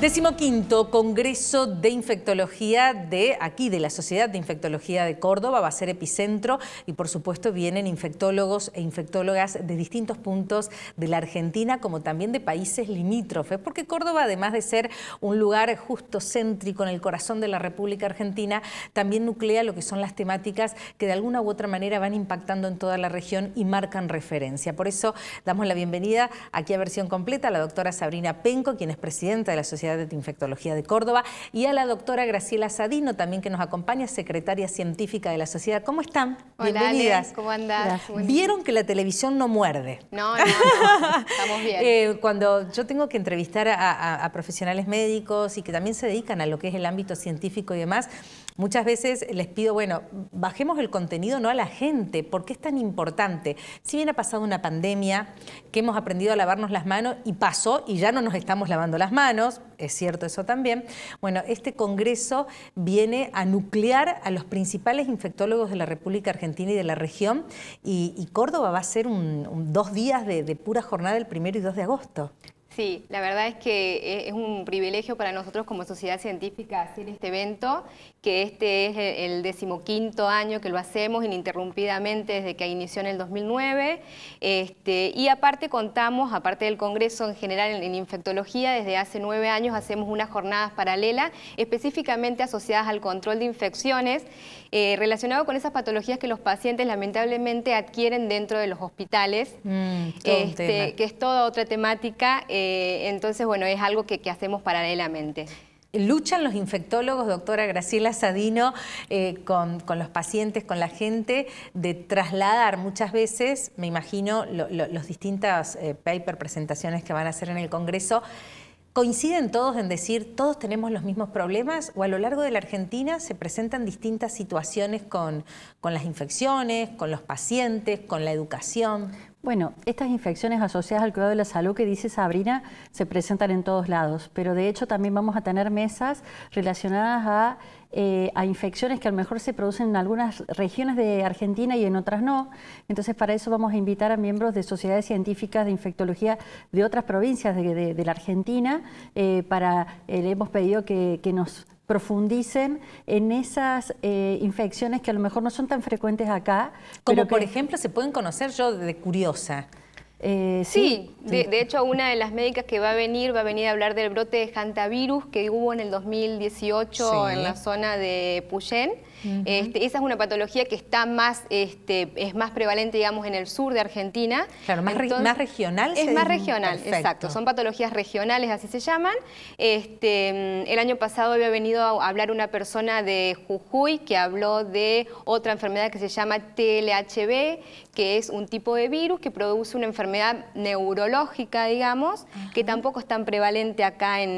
Decimoquinto Congreso de Infectología de aquí, de la Sociedad de Infectología de Córdoba, va a ser epicentro y por supuesto vienen infectólogos e infectólogas de distintos puntos de la Argentina, como también de países limítrofes, porque Córdoba, además de ser un lugar justo céntrico en el corazón de la República Argentina, también nuclea lo que son las temáticas que de alguna u otra manera van impactando en toda la región y marcan referencia. Por eso damos la bienvenida aquí a versión completa a la doctora Sabrina Penco, quien es presidenta de la Sociedad de Infectología de Córdoba, y a la doctora Graciela Sadino, también que nos acompaña, secretaria científica de la sociedad. ¿Cómo están? Hola, Bienvenidas. ¿Cómo andas? Vieron que la televisión no muerde. No, no, estamos bien. Eh, cuando yo tengo que entrevistar a profesionales médicos y que también se dedican a lo que es el ámbito científico y demás, Muchas veces les pido, bueno, bajemos el contenido no a la gente, porque es tan importante. Si bien ha pasado una pandemia, que hemos aprendido a lavarnos las manos y pasó y ya no nos estamos lavando las manos, es cierto eso también, bueno, este Congreso viene a nuclear a los principales infectólogos de la República Argentina y de la región y, Córdoba va a ser un, dos días de, pura jornada el primero y 2 de agosto. Sí, la verdad es que eh, es un privilegio para nosotros como sociedad científica hacer este evento, que este es el decimoquinto año que lo hacemos ininterrumpidamente desde que inició en el 2009. Este, y aparte contamos, aparte del Congreso en general en, infectología, desde hace nueve años hacemos unas jornadas paralelas específicamente asociadas al control de infecciones eh, relacionado con esas patologías que los pacientes lamentablemente adquieren dentro de los hospitales, mm, este, que es toda otra temática. Eh, eh, entonces, bueno, es algo que, hacemos paralelamente. ¿Luchan los infectólogos, doctora Graciela Sadino, eh, con, los pacientes, con la gente, de trasladar muchas veces, me imagino, los distintos eh, paper, presentaciones que van a hacer en el Congreso, ¿Coinciden todos en decir todos tenemos los mismos problemas o a lo largo de la Argentina se presentan distintas situaciones con, las infecciones, con los pacientes, con la educación? Bueno, estas infecciones asociadas al cuidado de la salud que dice Sabrina se presentan en todos lados, pero de hecho también vamos a tener mesas relacionadas a eh, a infecciones que a lo mejor se producen en algunas regiones de Argentina y en otras no. Entonces, para eso vamos a invitar a miembros de sociedades científicas de infectología de otras provincias de, la Argentina. Eh, para, eh, le hemos pedido que, nos profundicen en esas infecciones que a lo mejor no son tan frecuentes acá. Como por ejemplo se pueden conocer yo de curiosa. Eh, sí, De, hecho una de las médicas que va a venir va a venir a hablar del brote de hantavirus que hubo en el 2018 en la zona de Puyén. Este, esa es una patología que está más, este, es más prevalente, digamos, en el sur de Argentina. Claro, más, regional. Es más regional, exacto. Son patologías regionales, así se llaman. Este, el año pasado había venido a hablar una persona de Jujuy que habló de otra enfermedad que se llama TLHB, que es un tipo de virus que produce una enfermedad neurológica, digamos, que tampoco es tan prevalente acá en,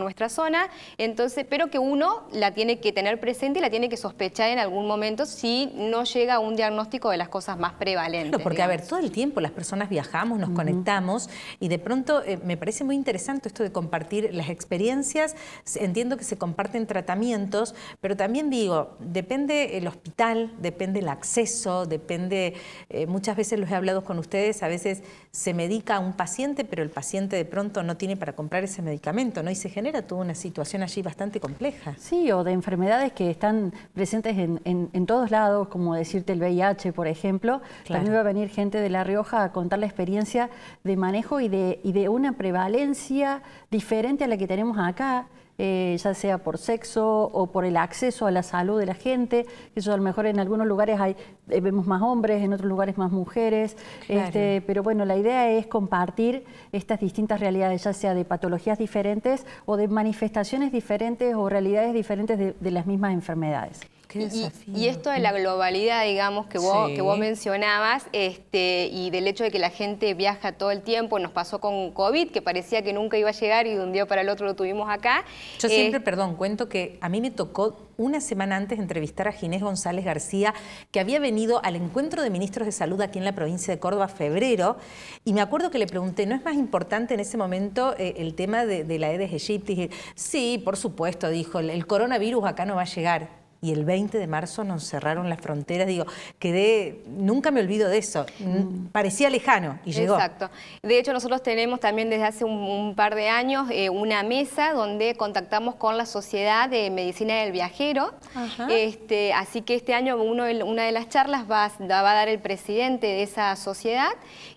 nuestra zona. Entonces, pero que uno la tiene que tener presente y la tiene que sostener sospechar en algún momento si no llega un diagnóstico de las cosas más prevalentes. Claro, porque a ver, todo el tiempo las personas viajamos, nos conectamos y de pronto eh, me parece muy interesante esto de compartir las experiencias. Entiendo que se comparten tratamientos, pero también digo, depende el hospital, depende el acceso, depende, eh, muchas veces los he hablado con ustedes, a veces se medica a un paciente, pero el paciente de pronto no tiene para comprar ese medicamento, ¿no? Y se genera toda una situación allí bastante compleja. Sí, o de enfermedades que están presentes en, todos lados, como decirte el VIH, por ejemplo. También va a venir gente de La Rioja a contar la experiencia de manejo y de, una prevalencia diferente a la que tenemos acá. Eh, ya sea por sexo o por el acceso a la salud de la gente, eso a lo mejor en algunos lugares hay, eh, vemos más hombres, en otros lugares más mujeres, este, pero bueno, la idea es compartir estas distintas realidades, ya sea de patologías diferentes o de manifestaciones diferentes o realidades diferentes de las mismas enfermedades. Y, esto de la globalidad, digamos, que vos, que vos mencionabas, este, y del hecho de que la gente viaja todo el tiempo, nos pasó con COVID, que parecía que nunca iba a llegar y de un día para el otro lo tuvimos acá. Yo siempre, eh, perdón, cuento que a mí me tocó una semana antes entrevistar a Ginés González García, que había venido al encuentro de ministros de salud aquí en la provincia de Córdoba febrero, y me acuerdo que le pregunté, ¿no es más importante en ese momento eh, el tema de, de la Aedes dije, Sí, por supuesto, dijo, el coronavirus acá no va a llegar y el 20 de marzo nos cerraron las fronteras. Digo, quedé, nunca me olvido de eso. Mm. Parecía lejano y llegó. Exacto. De hecho, nosotros tenemos también desde hace un, par de años eh, una mesa donde contactamos con la Sociedad de Medicina del Viajero. Este, así que este año una de las charlas va, va a dar el presidente de esa sociedad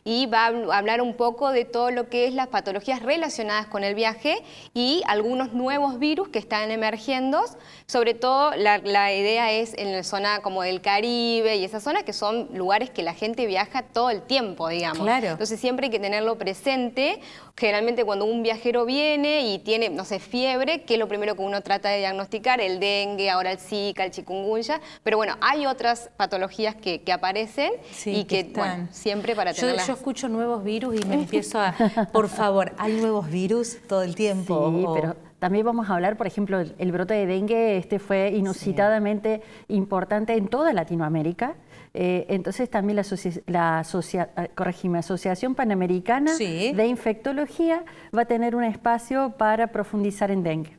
y va a hablar un poco de todo lo que es las patologías relacionadas con el viaje y algunos nuevos virus que están emergiendo, sobre todo la la idea es en la zona como del Caribe y esas zonas que son lugares que la gente viaja todo el tiempo, digamos. Claro. Entonces siempre hay que tenerlo presente. Generalmente cuando un viajero viene y tiene, no sé, fiebre, que es lo primero que uno trata de diagnosticar, el dengue, ahora el Zika, el chikungunya, pero bueno, hay otras patologías que, aparecen y que, siempre para tenerlas. Yo, escucho nuevos virus y me empiezo a, por favor, hay nuevos virus todo el tiempo. Sí, también vamos a hablar, por ejemplo, el, brote de dengue, este fue inusitadamente importante en toda Latinoamérica. Eh, entonces también la, la eh, Asociación Panamericana de Infectología va a tener un espacio para profundizar en dengue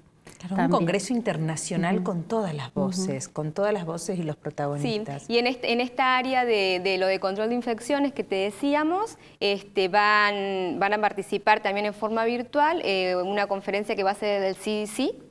un congreso internacional con todas las voces, con todas las voces y los protagonistas. Sí, y en, esta área de, lo de control de infecciones que te decíamos, este, van, a participar también en forma virtual eh, una conferencia que va a ser del CDC,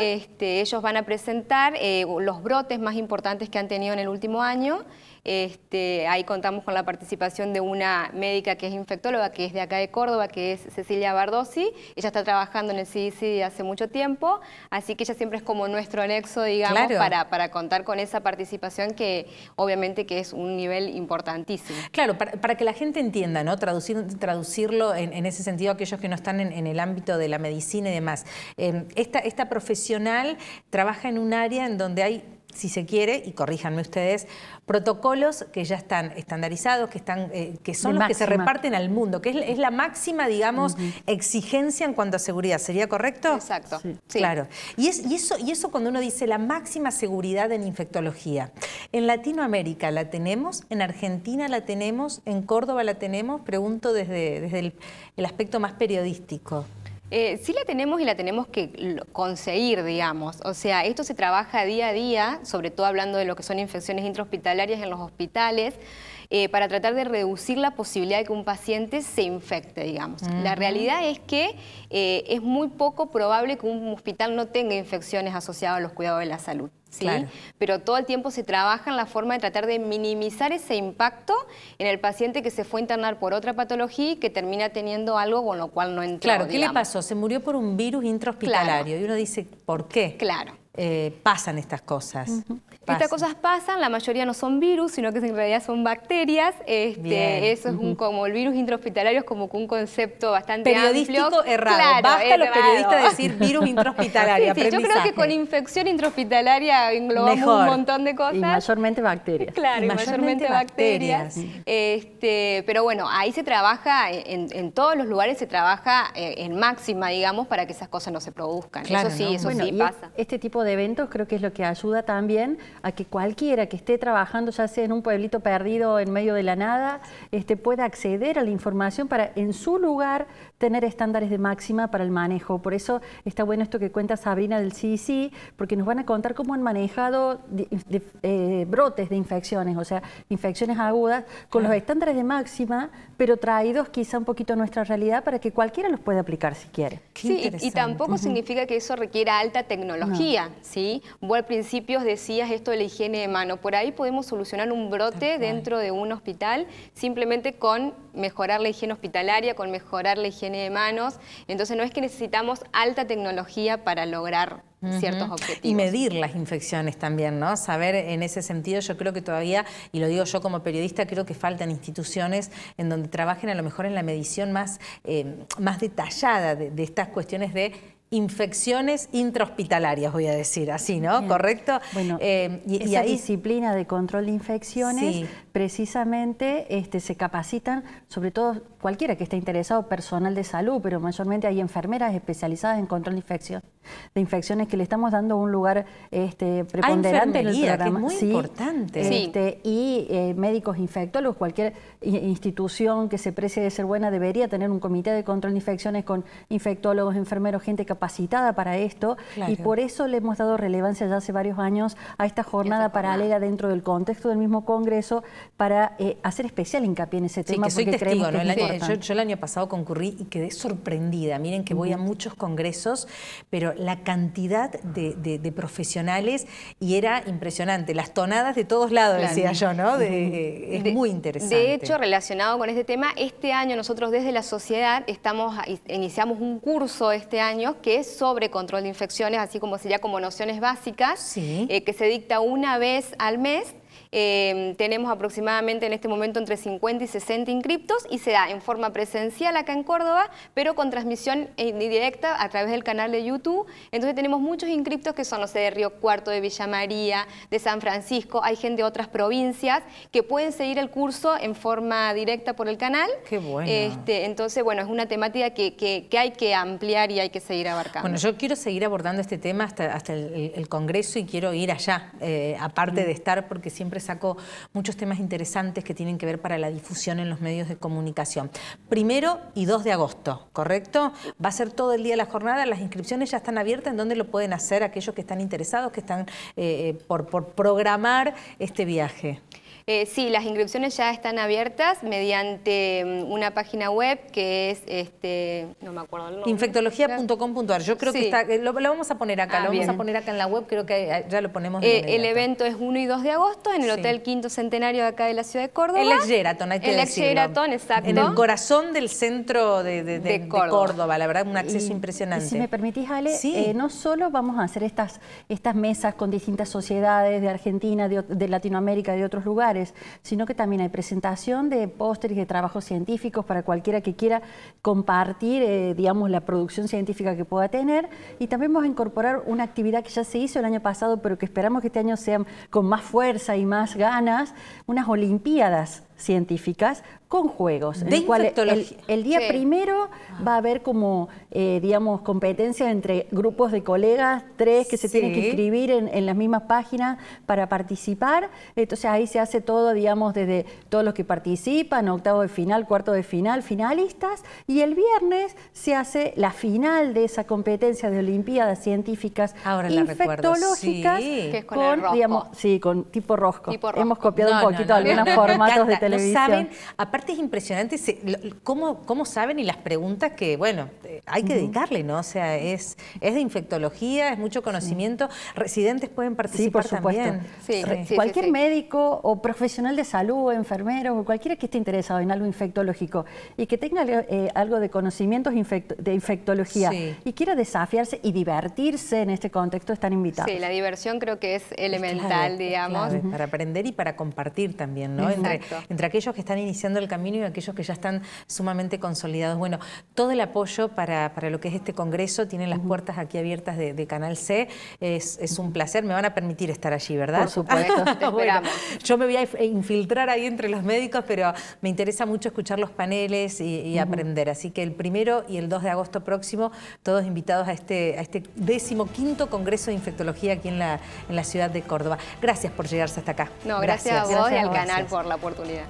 este, ellos van a presentar eh, los brotes más importantes que han tenido en el último año. Este, ahí contamos con la participación de una médica que es infectóloga, que es de acá de Córdoba, que es Cecilia Bardosi Ella está trabajando en el CDC hace mucho tiempo, así que ella siempre es como nuestro anexo, digamos, para, contar con esa participación que obviamente que es un nivel importantísimo. Claro, para, que la gente entienda, ¿no? traducirlo en, ese sentido aquellos que no están en, el ámbito de la medicina y demás. Em, esta profesional trabaja en un área en donde hay si se quiere, y corríjanme ustedes, protocolos que ya están estandarizados, que, están, eh, que son los que se reparten al mundo, que es, la máxima, digamos, exigencia en cuanto a seguridad. ¿Sería correcto? Exacto. Claro. Y, eso, y eso cuando uno dice la máxima seguridad en infectología. En Latinoamérica la tenemos, en Argentina la tenemos, en Córdoba la tenemos, pregunto desde, desde el aspecto más periodístico. Eh, sí la tenemos y la tenemos que conseguir, digamos. O sea, esto se trabaja día a día, sobre todo hablando de lo que son infecciones intrahospitalarias en los hospitales, eh, para tratar de reducir la posibilidad de que un paciente se infecte, digamos. La realidad es que eh, es muy poco probable que un hospital no tenga infecciones asociadas a los cuidados de la salud. ¿sí? Pero todo el tiempo se trabaja en la forma de tratar de minimizar ese impacto en el paciente que se fue a internar por otra patología y que termina teniendo algo con lo cual no entró. Claro, ¿qué le pasó? Se murió por un virus intrahospitalario y uno dice, ¿por qué? Claro. Eh, pasan estas cosas. Estas cosas pasan, la mayoría no son virus, sino que en realidad son bacterias. Este, eso es un, como el virus intrahospitalario es como un concepto bastante Periodístico errado. Basta los periodistas decir virus intrahospitalario. yo creo que con infección intrahospitalaria englobamos un montón de cosas. Y mayormente bacterias. Claro, y mayormente, bacterias. Mm. Este, pero bueno, ahí se trabaja, en, en, todos los lugares se trabaja eh, en máxima, digamos, para que esas cosas no se produzcan. eso sí, eso sí pasa. Este tipo de eventos creo que es lo que ayuda también a que cualquiera que esté trabajando, ya sea en un pueblito perdido en medio de la nada, este, pueda acceder a la información para en su lugar tener estándares de máxima para el manejo. Por eso está bueno esto que cuenta Sabrina del CDC, porque nos van a contar cómo han manejado eh, brotes de infecciones, o sea, infecciones agudas, con los estándares de máxima, pero traídos quizá un poquito a nuestra realidad para que cualquiera los pueda aplicar si quiere. sí, y tampoco significa que eso requiera alta tecnología, ¿sí? Vos al principio decías esto la higiene de mano. Por ahí podemos solucionar un brote dentro de un hospital simplemente con mejorar la higiene hospitalaria, con mejorar la higiene de manos. Entonces no es que necesitamos alta tecnología para lograr ciertos objetivos. Y medir las infecciones también, ¿no? Saber en ese sentido, yo creo que todavía, y lo digo yo como periodista, creo que faltan instituciones en donde trabajen a lo mejor en la medición más, eh, más detallada de estas cuestiones de infecciones intrahospitalarias, voy a decir así, ¿no? ¿Correcto? Eh, y, esa disciplina de control de infecciones, precisamente este, se capacitan, sobre todo cualquiera que esté interesado, personal de salud, pero mayormente hay enfermeras especializadas en control de infecciones de infecciones que le estamos dando un lugar este, preponderante en el programa. Que es muy importante. Este, y eh, médicos infectólogos, cualquier institución que se precie de ser buena debería tener un comité de control de infecciones con infectólogos, enfermeros, gente capacitada para esto. Y por eso le hemos dado relevancia ya hace varios años a esta jornada paralela dentro del contexto del mismo Congreso para eh, hacer especial hincapié en ese tema. Sí, soy testigo, yo, el año pasado concurrí y quedé sorprendida. Miren que voy a muchos congresos, pero la cantidad de, profesionales y era impresionante. Las tonadas de todos lados, decía yo, ¿no? Eh, es muy interesante. De hecho, relacionado con este tema, este año nosotros desde la sociedad estamos, ah, iniciamos un curso este año que es sobre control de infecciones, así como sería como nociones básicas, eh, que se dicta una vez al mes Em, tenemos aproximadamente en este momento entre 50 y 60 inscriptos y se da en forma presencial acá en Córdoba, pero con transmisión eh, directa a través del canal de YouTube. Entonces tenemos muchos inscriptos que son los de Río Cuarto, de Villa María, de San Francisco, hay gente de otras provincias que pueden seguir el curso en forma directa por el canal. Qué bueno. Este, entonces, bueno, es una temática que, hay que ampliar y hay que seguir abarcando. Bueno, yo quiero seguir abordando este tema hasta, hasta el, Congreso y quiero ir allá, eh, aparte de estar porque siempre sacó muchos temas interesantes que tienen que ver para la difusión en los medios de comunicación. Primero y 2 de agosto, ¿correcto? Va a ser todo el día la jornada, las inscripciones ya están abiertas, ¿en dónde lo pueden hacer aquellos que están interesados, que están eh, eh, por programar este viaje? Eh, sí, las inscripciones ya están abiertas mediante mm, una página web que es, este, no me acuerdo el Infectología.com.ar. Yo creo que está, eh, lo, vamos a poner acá, ah, lo vamos a poner acá en la web, creo que eh, ya lo ponemos. el evento es 1 y 2 de agosto en el Hotel Quinto Centenario de acá de la ciudad de Córdoba. El la hay que El exacto. En el corazón del centro de, Córdoba. la verdad, un acceso impresionante. si me permitís, Ale, no solo vamos a hacer estas, estas mesas con distintas sociedades de Argentina, de Latinoamérica, de otros lugares, sino que también hay presentación de pósteres de trabajos científicos para cualquiera que quiera compartir, eh, digamos, la producción científica que pueda tener. Y también vamos a incorporar una actividad que ya se hizo el año pasado, pero que esperamos que este año sea con más fuerza y más ganas, unas Olimpiadas científicas con juegos. De el, día primero va a haber como, eh, digamos, competencia entre grupos de colegas, tres que se tienen que inscribir en, las mismas páginas para participar. Entonces ahí se hace todo, digamos, desde todos los que participan, octavo de final, cuarto de final, finalistas. Y el viernes se hace la final de esa competencia de Olimpiadas Científicas Ahora Infectológicas. que Con, con digamos, sí, con tipo rosco. Hemos copiado un poquito algunos formatos de lo saben, aparte es impresionante cómo, cómo saben y las preguntas que, bueno, eh, hay que dedicarle, ¿no? O sea, es, es de infectología, es mucho conocimiento. Residentes pueden participar sí, por supuesto. cualquier médico o profesional de salud, enfermero o cualquiera que esté interesado en algo infectológico y que tenga eh, algo de conocimientos de infectología y quiera desafiarse y divertirse en este contexto, están invitados. Sí, la diversión creo que es elemental, digamos. para aprender y para compartir también, ¿no? entre aquellos que están iniciando el camino y aquellos que ya están sumamente consolidados. Bueno, todo el apoyo para, lo que es este Congreso, tienen las puertas aquí abiertas de, Canal C, es, un placer, me van a permitir estar allí, ¿verdad? Por supuesto, esperamos. yo me voy a e infiltrar ahí entre los médicos, pero me interesa mucho escuchar los paneles y, aprender, así que el primero y el 2 de agosto próximo, todos invitados a este, a este quinto Congreso de Infectología aquí en la, en la ciudad de Córdoba. Gracias por llegarse hasta acá. No, gracias, a vos y al canal por la oportunidad.